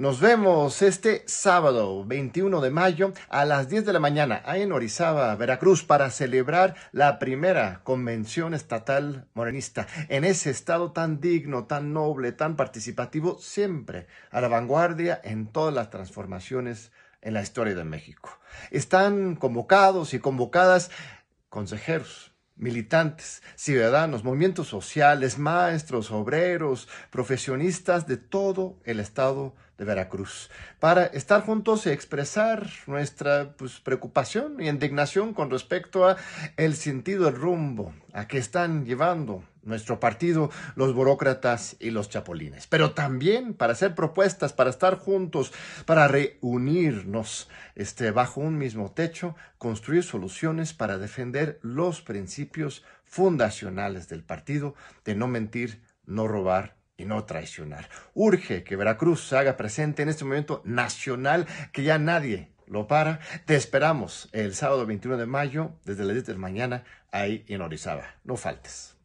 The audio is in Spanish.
Nos vemos este sábado 21 de mayo a las 10 de la mañana ahí en Orizaba, Veracruz, para celebrar la primera convención estatal morenista en ese estado tan digno, tan noble, tan participativo, siempre a la vanguardia en todas las transformaciones en la historia de México. Están convocados y convocadas consejeros, militantes, ciudadanos, movimientos sociales, maestros, obreros, profesionistas de todo el Estado de Veracruz, para estar juntos y expresar nuestra pues, preocupación y indignación con respecto a el sentido, el rumbo a que están llevando nuestro partido, los burócratas y los chapolines. pero también para hacer propuestas, para estar juntos, para reunirnos este, bajo un mismo techo, construir soluciones para defender los principios fundacionales del partido de no mentir, no robar y no traicionar. Urge que Veracruz se haga presente en este momento nacional que ya nadie lo para. Te esperamos el sábado 21 de mayo desde las 10 de la mañana ahí en Orizaba. No faltes.